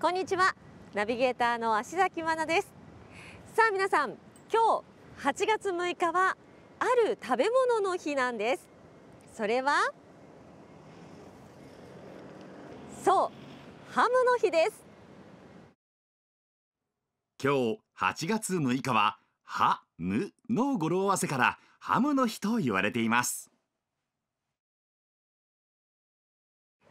こんにちはナビゲーターの足崎愛ですさあ皆さん今日8月6日はある食べ物の日なんですそれはそうハムの日です今日8月6日はハムの語呂合わせからハムの日と言われています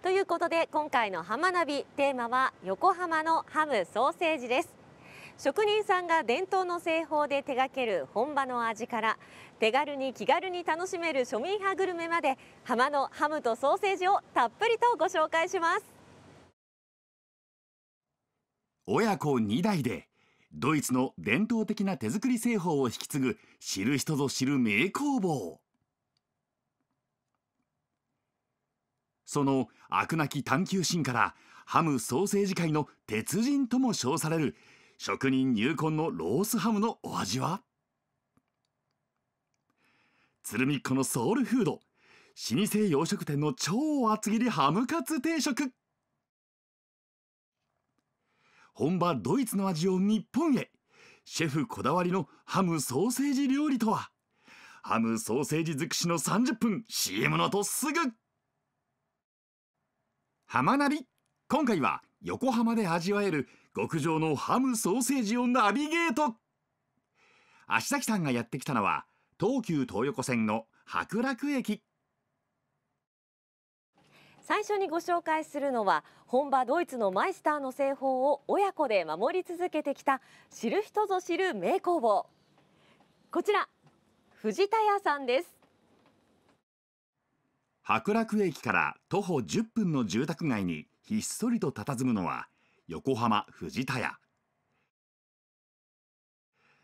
ということで今回の「浜ナビ」テーマは横浜のハム・ソーセージです職人さんが伝統の製法で手掛ける本場の味から手軽に気軽に楽しめる庶民派グルメまで浜のハムとソーセージをたっぷりとご紹介します親子2代でドイツの伝統的な手作り製法を引き継ぐ知る人ぞ知る名工房その飽くなき探求心からハムソーセージ界の鉄人とも称される職人入魂のロースハムのお味は鶴見っ子のソウルフード老舗洋食店の超厚切りハムカツ定食本場ドイツの味を日本へシェフこだわりのハムソーセージ料理とはハムソーセージ尽くしの30分 CM の後すぐ浜ナビ今回は横浜で味わえる極上のハムソーセージをナビゲート足崎さんがやってきたのは東急東横線の白楽駅最初にご紹介するのは本場ドイツのマイスターの製法を親子で守り続けてきた知る人ぞ知る名工房こちら藤田屋さんです白楽駅から徒歩10分の住宅街にひっそりと佇むのは横浜藤田屋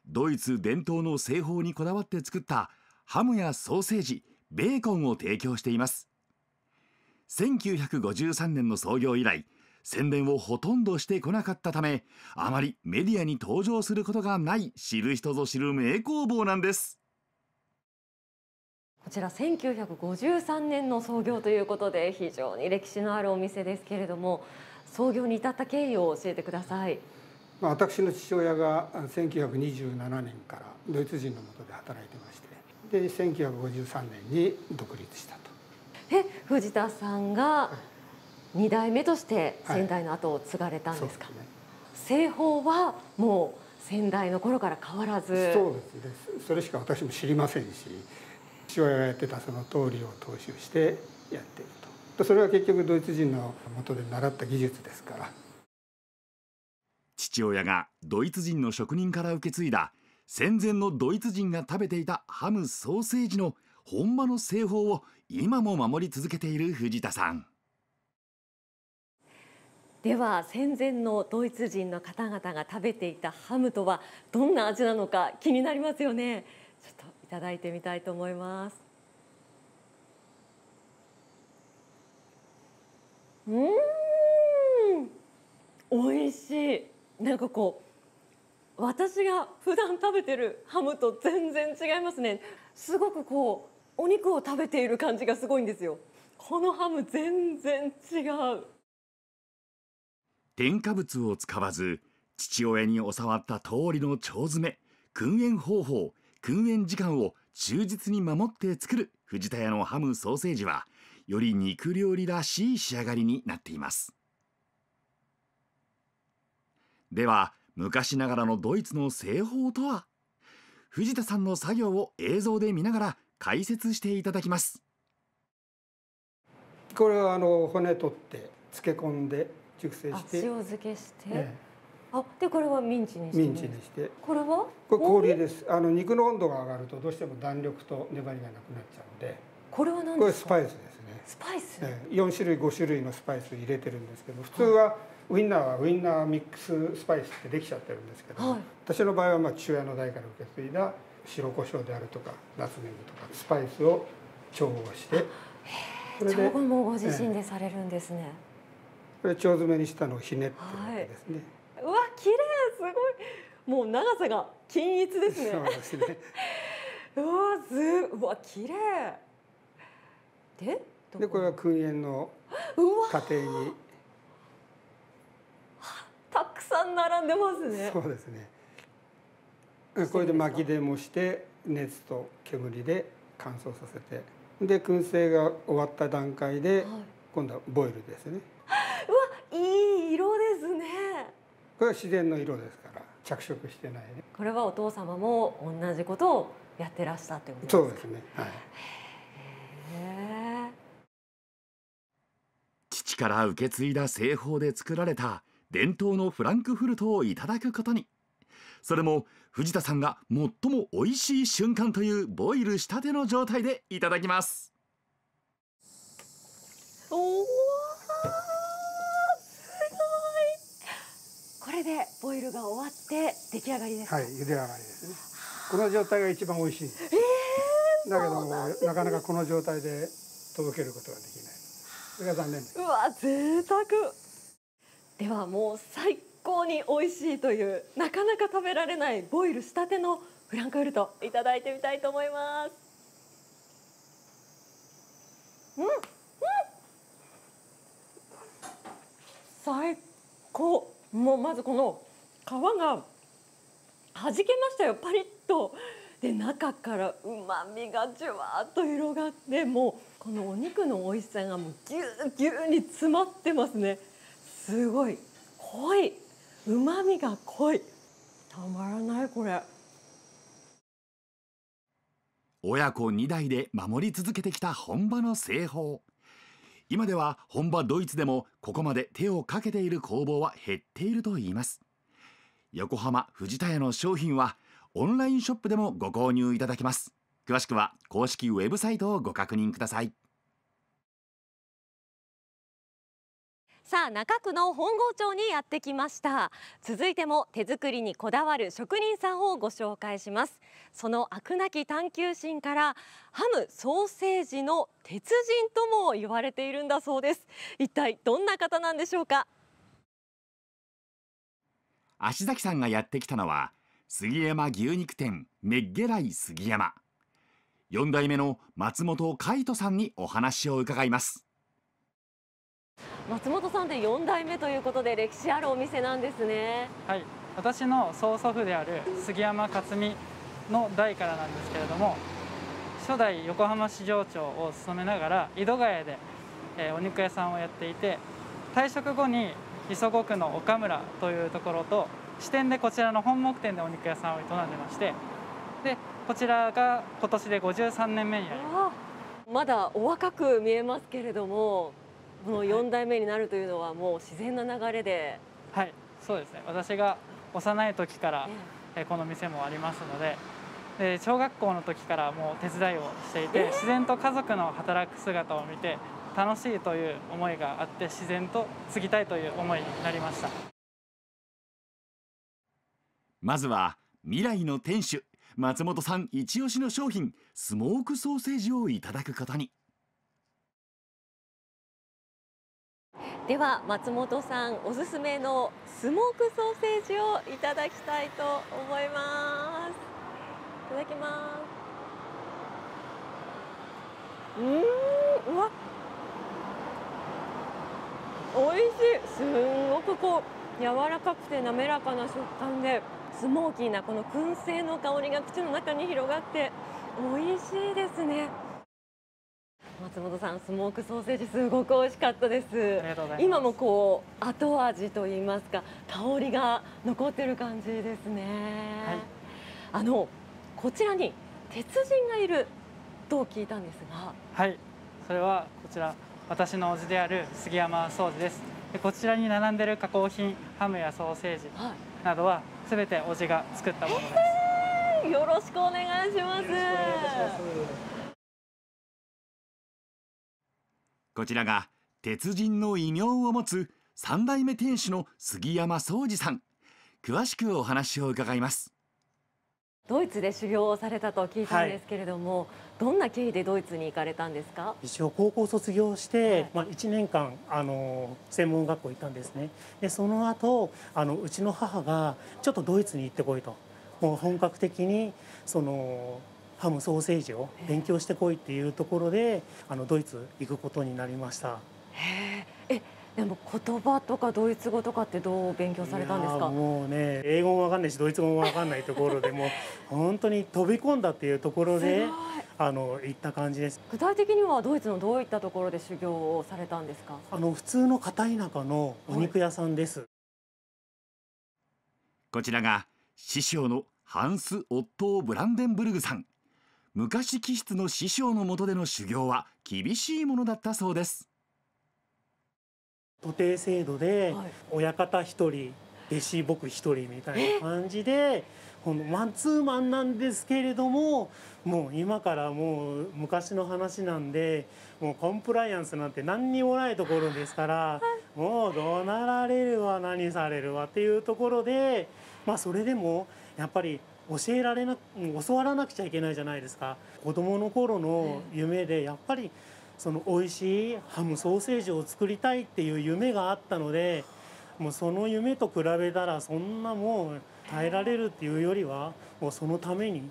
ドイツ伝統の製法にこだわって作ったハムやソーセージベーコンを提供しています1953年の創業以来宣伝をほとんどしてこなかったためあまりメディアに登場することがない知る人ぞ知る名工房なんですこちら1953年の創業ということで非常に歴史のあるお店ですけれども創業に至った経緯を教えてください。まあ、私の父親が1927年からドイツ人のもとで働いてましてで1953年に独立したと。え藤田さんが2代目として先代の後を継がれたんですか、はいね、製法はもう先代の頃から変わらずそうですねそれしか私も知りませんし父親がやってたその通りを踏襲してやってるとそれは結局ドイツ人の元で習った技術ですから父親がドイツ人の職人から受け継いだ戦前のドイツ人が食べていたハムソーセージの本場の製法を今も守り続けている藤田さんでは戦前のドイツ人の方々が食べていたハムとはどんな味なのか気になりますよねちょっといただいてみたいと思います。うん美味しいなんかこう私が普段食べてるハムと全然違いますねすごくこうお肉を食べている感じがすごいんですよこのハム全然違う添加物を使わず父親に教わった通りの腸詰め燻煙方法訓練時間を忠実に守って作る藤田屋のハムソーセージはより肉料理らしい仕上がりになっていますでは昔ながらのドイツの製法とは藤田さんの作業を映像で見ながら解説していただきますこれはあの骨取って漬け込んで熟成して塩漬けして、ええあでこれはミンチにしてミンチにしてこれはこれ氷ですあの肉の温度が上がるとどうしても弾力と粘りがなくなっちゃうのでこれは何でこれスパイスですねスパイス、ね、4種類5種類のスパイス入れてるんですけど普通はウインナーはウインナーミックススパイスってできちゃってるんですけど、はい、私の場合はまあ父親の代から受け継いだ白胡椒であるとかナツメグとかスパイスを調合して調合もご自身でされるんですね、これ腸詰めにしたのをひねってるわけですね、はいうわ綺麗すごいもう長さが均一ですね。すねうわずうわ綺麗ででこれは訓練の家庭にたくさん並んでますね。そうですね。これで薪でもして熱と煙で乾燥させてで燻製が終わった段階で、今度はボイルですね。これは自然の色ですから着色してない、ね、これはお父様も同じことをやってらしたってことそうですねはい父から受け継いだ製法で作られた伝統のフランクフルトをいただくことにそれも藤田さんが最も美味しい瞬間というボイルしたての状態でいただきますおおれでボイルが終わって出来上がりですはい、茹で上がりですね。この状態が一番美味しいんです。えー、だけどもなかなかこの状態で届けることができない。それが残念です。うわ、贅沢。ではもう最高に美味しいというなかなか食べられないボイルしたてのフランクフルトいただいてみたいと思います。うん、うん、最高。もうまずこの皮がはじけましたよパリッとで中からうまみがじゅわっと広がってもうこのお肉の美味しさがもうぎゅうぎゅうに詰まってますねすごい濃いうまみが濃いたまらないこれ親子2代で守り続けてきた本場の製法今では本場ドイツでもここまで手をかけている工房は減っているといいます横浜藤田屋の商品はオンラインショップでもご購入いただけます詳しくは公式ウェブサイトをご確認くださいさあ中区の本郷町にやってきました続いても手作りにこだわる職人さんをご紹介しますその飽くなき探求心からハムソーセージの鉄人とも言われているんだそうです一体どんな方なんでしょうか足崎さんがやってきたのは杉山牛肉店メッゲライ杉山4代目の松本海人さんにお話を伺います松本さんで4代目ということで歴史あるお店なんですねはい私の曽祖父である杉山克美の代からなんですけれども初代横浜市場長を務めながら井戸ヶ谷で、えー、お肉屋さんをやっていて退職後に磯子区の岡村というところと支店でこちらの本木店でお肉屋さんを営んでましてでこちらが今年で53年目になりますまだお若く見えますけれどもこの4代目になるというのはもう自然な流れではいそうですね私が幼い時からこの店もありますのでで小学校の時からもう手伝いをしていて、自然と家族の働く姿を見て楽しいという思いがあって自然と継ぎたいという思いになりましたまずは未来の店主松本さん一押しの商品スモークソーセージをいただくことに。では松本さんおすすめのスモークソーセージをいただきたいと思いますいただきますうんうわ美味しいすんごくこう柔らかくて滑らかな食感でスモーキーなこの燻製の香りが口の中に広がって美味しいですね松本さんスモークソーセージすごく美味しかったです今もこう後味といいますか香りが残ってる感じですね、はい、あのこちらに鉄人がいると聞いたんですがはいそれはこちら私の叔父である杉山総司ですでこちらに並んでる加工品ハムやソーセージなどは全て叔父が作ったものです、はいえー、よろしくお願いしますこちらが鉄人の異名を持つ三代目店主の杉山宗二さん詳しくお話を伺いますドイツで修行をされたと聞いたんですけれども、はい、どんな経緯でドイツに行かれたんですか一応高校卒業して、はい、まあ、1年間あの専門学校行ったんですねでその後あのうちの母がちょっとドイツに行ってこいともう本格的にそのハムソーセージを勉強してこいっていうところであのドイツ行くことになりましたへえでも言葉とかドイツ語とかってどう勉強されたんですかもうね英語も分かんないしドイツ語も分かんないところで も本当に飛び込んだっていうところであの行った感じです具体的にはドイツのどういったところで修行をされたんですかあの普通の片田舎のお肉屋さんです、はい、こちらが師匠のハンス・オットー・ブランデンブルグさん昔気質の師匠のもとでの修行は厳しいものだったそうです徒弟制度で親方一人弟子僕一人みたいな感じでこのマンツーマンなんですけれどももう今からもう昔の話なんでもうコンプライアンスなんて何にもないところですからもう怒鳴られるわ何されるわっていうところでまあそれでもやっぱり教えられな教わらなくちゃいけないじゃないですか子供の頃の夢でやっぱりその美味しいハムソーセージを作りたいっていう夢があったのでもうその夢と比べたらそんなもう耐えられるっていうよりはもうそのために、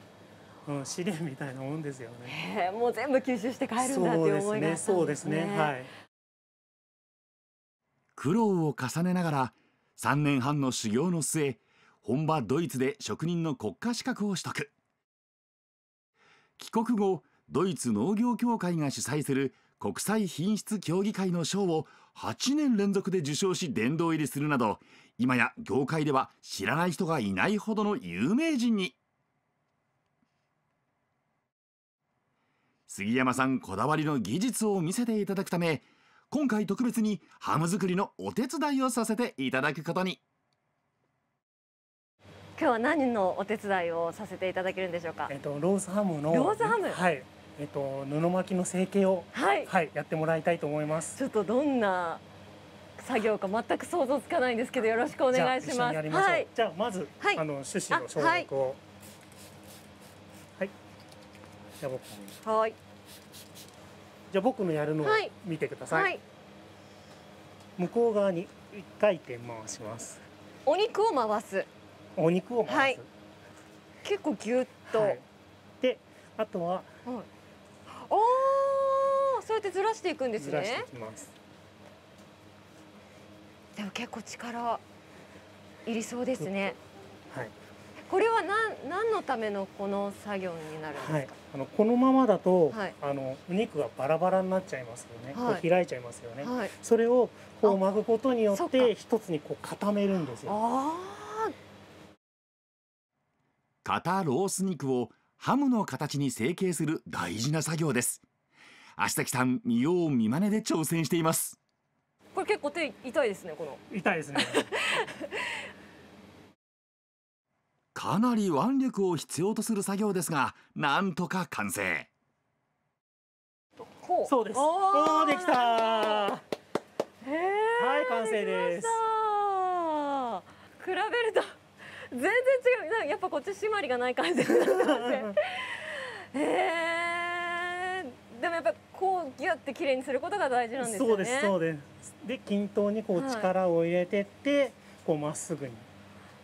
うん、試練みたいなもんですよね。もう全部吸収して帰るんだっていう思いがあ、ね、そうですね。はい。苦労を重ねながら3年半の修行の末本場ドイツで職人の国家資格を取得帰国後ドイツ農業協会が主催する国際品質協議会の賞を8年連続で受賞し殿堂入りするなど今や業界では知らない人がいないほどの有名人に杉山さんこだわりの技術を見せていただくため今回特別にハム作りのお手伝いをさせていただくことに。今日は何のお手伝いをさせていただけるんでしょうか。えっとローズハムのローズハムはいえっと布巻きの成形をはい、はい、やってもらいたいと思います。ちょっとどんな作業か全く想像つかないんですけどよろしくお願いします。じゃはい、じゃまず、はい、あの種子の消毒をはい、じゃあ僕はいじゃあ僕のやるのを見てください、はい、向こう側に一回転回しますお肉を回すお肉をはい、結構ぎゅっと、はい、であとは、はい、おおそうやってずらしていくんですねでも結構力いりそうですね、はい、これは何何のためのこの作業になるんですか、はい、あのこのままだと、はい、あのお肉がバラバラになっちゃいますよね、はい、こう開いちゃいますよね、はい、それをこう巻くことによって一つにこう固めるんですよああ肩ロース肉をハムの形に成形する大事な作業です足崎さん見よう見まねで挑戦していますこれ結構手痛いですねこの痛いですね かなり腕力を必要とする作業ですがなんとか完成こうそうですおおできたはい完成です比べると全然違うやっぱこっち締まりがない感じえー、でもやっぱこうギュッて綺麗にすることが大事なんですねそうですそうですで均等にこう力を入れてって、はい、こうまっすぐに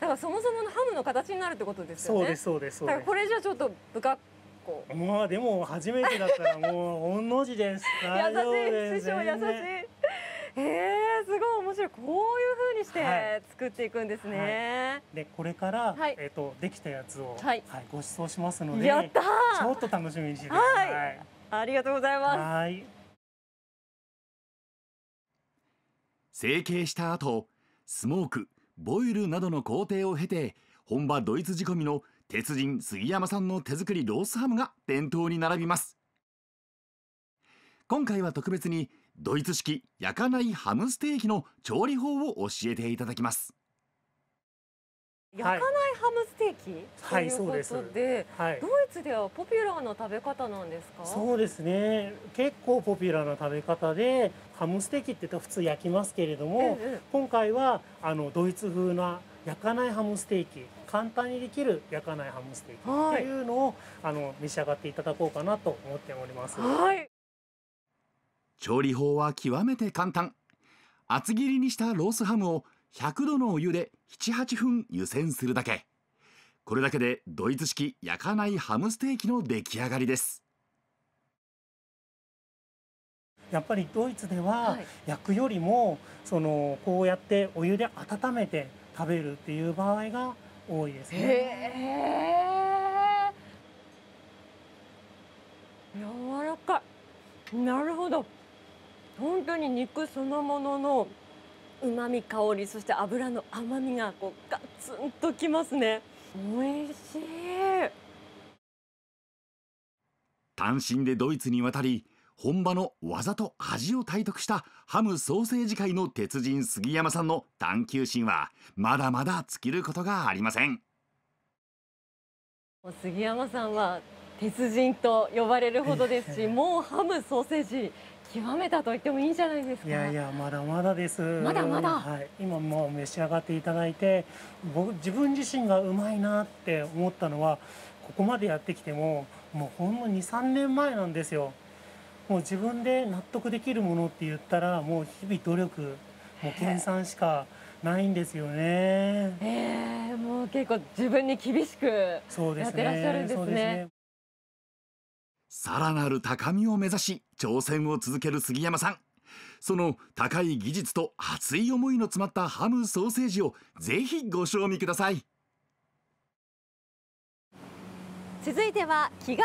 だからそもそものハムの形になるってことですよねそうですそうですそうですだからこれじゃちょっと不格好まあでも初めてだったらもう御の字です優しい師匠優しいえー、すごい面白いこういうふうにして作っていくんですね、でこれから、えっ、とできたやつを、はいご馳走しますのでやったちょっと楽しみにしてください、はいありがとうございます成形した後スモークボイルなどの工程を経て本場ドイツ仕込みの鉄人杉山さんの手作りロースハムが店頭に並びます今回は特別にドイツ式焼かないハムステーキの調理法を教えていただきます焼かないハムステーキ、はい、ということではい、はい、ドイツではポピュラーな食べ方なんですかそうですね結構ポピュラーな食べ方でハムステーキって普通焼きますけれども、うん今回はあのドイツ風な焼かないハムステーキ簡単にできる焼かないハムステーキっていうのを、はい、あの召し上がっていただこうかなと思っております。はい調理法は極めて簡単厚切りにしたロースハムを100度のお湯で78分湯煎するだけこれだけでドイツ式焼かないハムステーキの出来上がりですやっぱりドイツでは焼くよりも、そのこうやってお湯で温めて食べるっていう場合が多いですね。柔らかい。なるほど。本当に肉そのもののうまみ香りそして脂の甘みがこうガツンときますねおいしい単身でドイツに渡り本場の技と味を体得したハムソーセージ界の鉄人杉山さんの探求心はまだまだ尽きることがありません杉山さんは鉄人と呼ばれるほどですしもうハムソーセージ極めたと言ってもいいんじゃないですかいやいやまだまだですまだまだ、はい、今もう召し上がっていただいて僕自分自身がうまいなって思ったのはここまでやってきてももうほんの23年前なんですよもう自分で納得できるものって言ったらもう日々努力もう研鑽しかないんですよねえー、もう結構自分に厳しくやってらっしゃるんですねさらなる高みを目指し挑戦を続ける杉山さんその高い技術と熱い思いの詰まったハムソーセージをぜひご賞味ください続いては気軽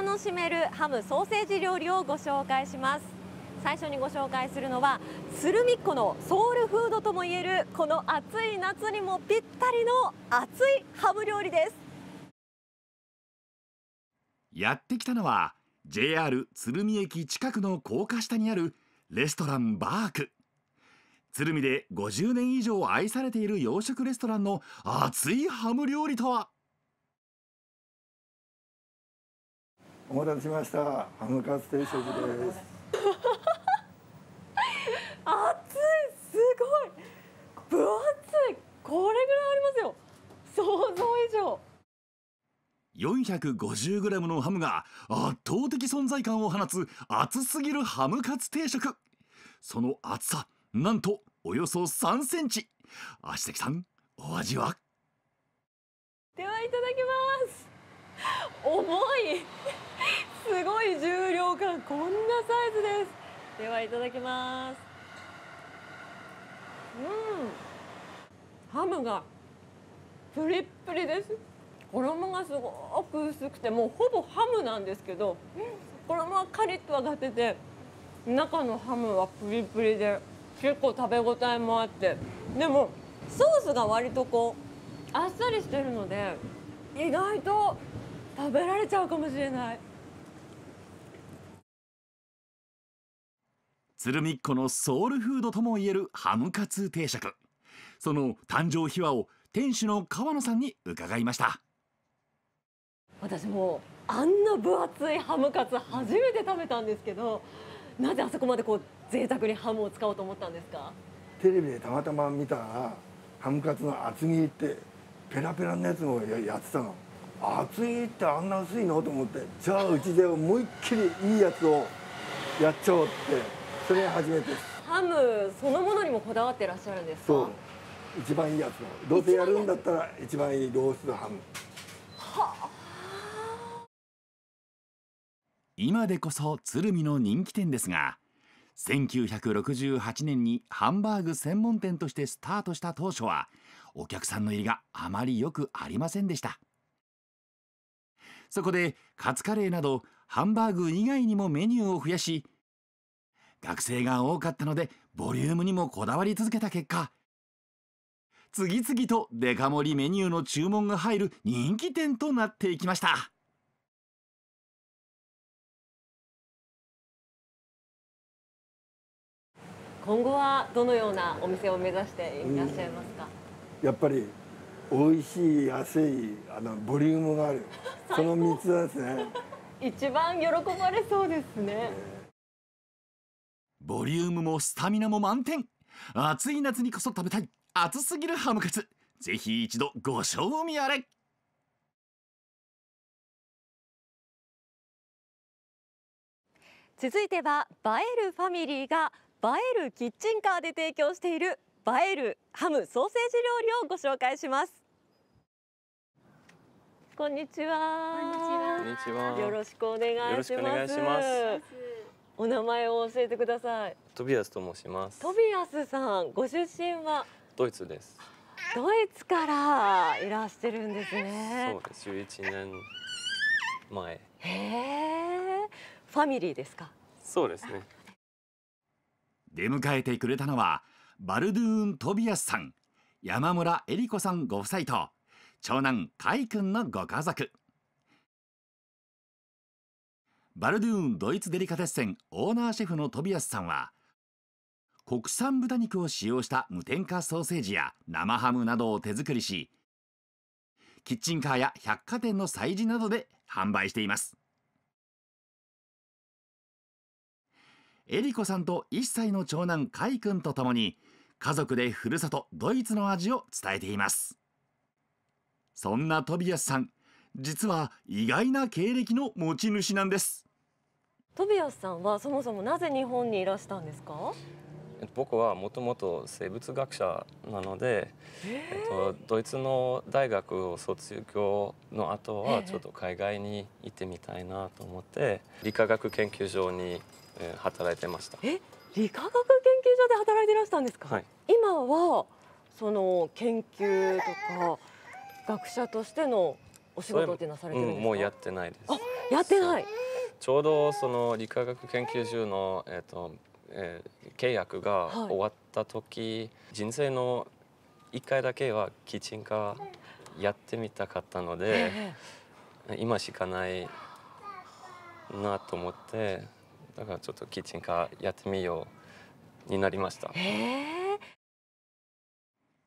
に楽しめるハムソーセージ料理をご紹介します最初にご紹介するのは鶴見っ子のソウルフードともいえるこの暑い夏にもぴったりの熱いハム料理ですやってきたのは JR 鶴見駅近くの高架下にあるレストランバーク鶴見で50年以上愛されている洋食レストランの熱いハム料理とはお待たせしましたハムカツ定食です熱いすごい分厚いこれぐらいありますよ想像以上 450g のハムが圧倒的存在感を放つ熱すぎるハムカツ定食その厚さなんとおよそ3センチ足崎さんお味はではいただきます重いすごい重量感こんなサイズですではいただきますうんハムがプリップリです衣がすごく薄くてもうほぼハムなんですけど衣はカリッと揚がってて中のハムはプリプリで結構食べ応えもあってでもソースが割とこうあっさりしてるので意外と食べられちゃうかもしれない鶴見っ子のソウルフードともいえるハムカツ定食その誕生秘話を店主の川野さんに伺いました私もあんな分厚いハムカツ初めて食べたんですけどなぜあそこまでこう贅沢にハムを使おうと思ったんですかテレビでたまたま見たらハムカツの厚切りってペラペラのやつもやってたの厚切りってあんな薄いのと思ってじゃあうちで思いっきりいいやつをやっちゃおうってそれが初めてハムそのものにもこだわってらっしゃるんですかそう一番いいやつをどうせやるんだったら一番いいロースハムはあ今でこそ鶴見の人気店ですが1968年にハンバーグ専門店としてスタートした当初はお客さんの入りがあまり良くありませんでしたそこでカツカレーなどハンバーグ以外にもメニューを増やし学生が多かったのでボリュームにもこだわり続けた結果次々とデカ盛りメニューの注文が入る人気店となっていきました今後はどのようなお店を目指していらっしゃいますか、うん、やっぱり美味しい安いあのボリュームがある その3つですね 一番喜ばれそうですね、ね、ボリュームもスタミナも満点暑い夏にこそ食べたい暑すぎるハムカツぜひ一度ご賞味あれ続いては映えるファミリーが映えるキッチンカーで提供している映えるハムソーセージ料理をご紹介しますこんにちはこんにちはよろしくお願いしますお名前を教えてくださいトビアスと申しますトビアスさんご出身はドイツですドイツからいらしてるんですねそうです11年前へえファミリーですかそうですね出迎えてくれたのはバルドゥーン・トビアスさん山村恵里子さんご夫妻と長男海君のご家族バルドゥーンドイツデリカテッセンオーナーシェフのトビアスさんは国産豚肉を使用した無添加ソーセージや生ハムなどを手作りしキッチンカーや百貨店の催事などで販売していますえりこさんと1歳の長男かいくんとともに家族でふるさとドイツの味を伝えていますそんなトビアスさん実は意外な経歴の持ち主なんですトビアスさんはそもそもなぜ日本にいらしたんですか僕はもともと生物学者なので、えっと、ドイツの大学を卒業の後はちょっと海外に行ってみたいなと思って、理化学研究所にえ働いてましたえ理化学研究所で働いてらしたんですか、はい、今はその研究とか学者としてのお仕事ってなされてるんですか、うん、もうやってないですやってないちょうどその理化学研究所の、えーとえー、契約が終わった時、はい、人生の一回だけはキッチンカーやってみたかったので、今しかないなと思ってだからちょっとキッチンカーやってみようになりました。え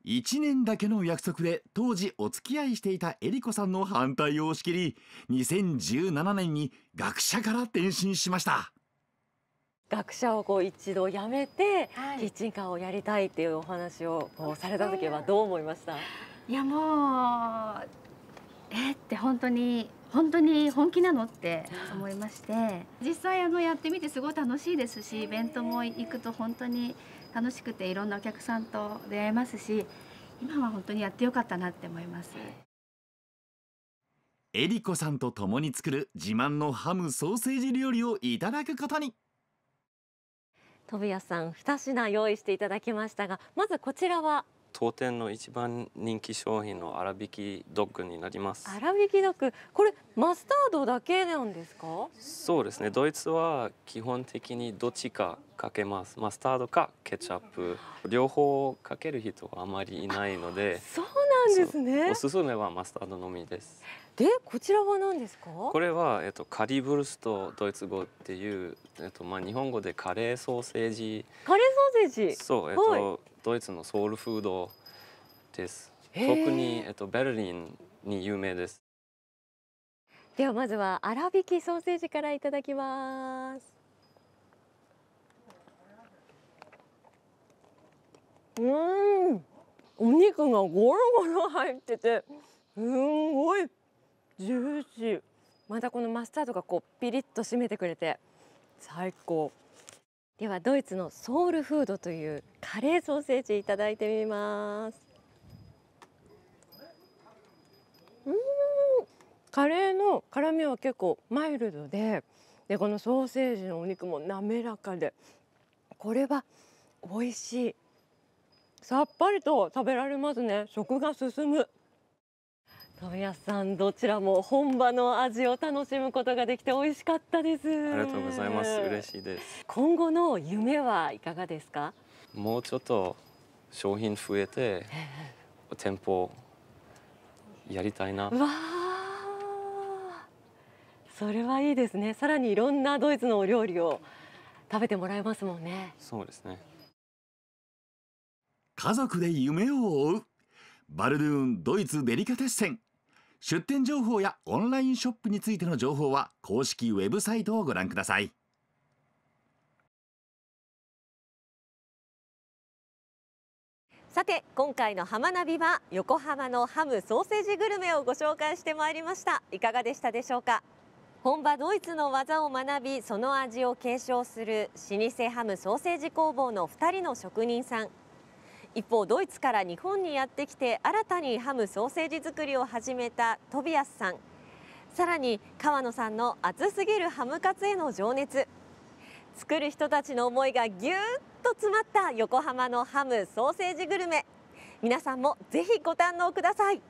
1年だけの約束で当時お付き合いしていたエリコさんの反対を押し切り2017年に学者から転身しました学者をこう一度辞めて、はい、キッチンカーをやりたいっていうお話をこうされた時はどう思いましたいやもうえー、って本当に本当に本気なのって思いまして実際あのやってみてすごい楽しいですしイベントも行くと本当に楽しくていろんなお客さんと出会えますし今は本当にやってよかったなって思いますえりこさんと共に作る自慢のハムソーセージ料理をいただくことに飛谷さん2品用意していただきましたがまずこちらは当店の一番人気商品の粗挽きドッグになります粗挽きドッグこれマスタードだけなんですかそうですねドイツは基本的にどっちかかけますマスタードかケチャップ両方かける人はあまりいないのでそうなんですねおすすめはマスタードのみですでこちらは何ですかこれは、えっと、カリブルストドイツ語っていう、えっとまあ、日本語でカレーソーセージカレーソーセージそう、えっと、はいドイツのソウルフードです。特に、えっと、ベルリンに有名です。ではまずは粗挽きソーセージからいただきます。うん、お肉がゴロゴロ入ってて、すんごいジューシー。またこのマスタードがこうピリッと締めてくれて最高。ではドイツのソウルフードというカレーソーセージいただいてみますうんカレーの辛みは結構マイルドででこのソーセージのお肉も滑らかでこれは美味しいさっぱりと食べられますね食が進む信康さん、どちらも本場の味を楽しむことができて美味しかったです。ありがとうございます。嬉しいです。今後の夢はいかがですか。もうちょっと商品増えて、店舗やりたいな。わそれはいいですね。さらにいろんなドイツのお料理を食べてもらえますもんね。そうですね。家族で夢を追う。バルドゥーンドイツデリカテッセン出店情報やオンラインショップについての情報は公式ウェブサイトをご覧ください。さて今回の浜ナビは横浜のハムソーセージグルメをご紹介してまいりましたいかがでしたでしょうか本場ドイツの技を学びその味を継承する老舗ハムソーセージ工房の2人の職人さん一方ドイツから日本にやってきて新たにハムソーセージ作りを始めたトビアスさんさらに川野さんの熱すぎるハムカツへの情熱作る人たちの思いがぎゅーっと詰まった横浜のハムソーセージグルメ皆さんもぜひご堪能ください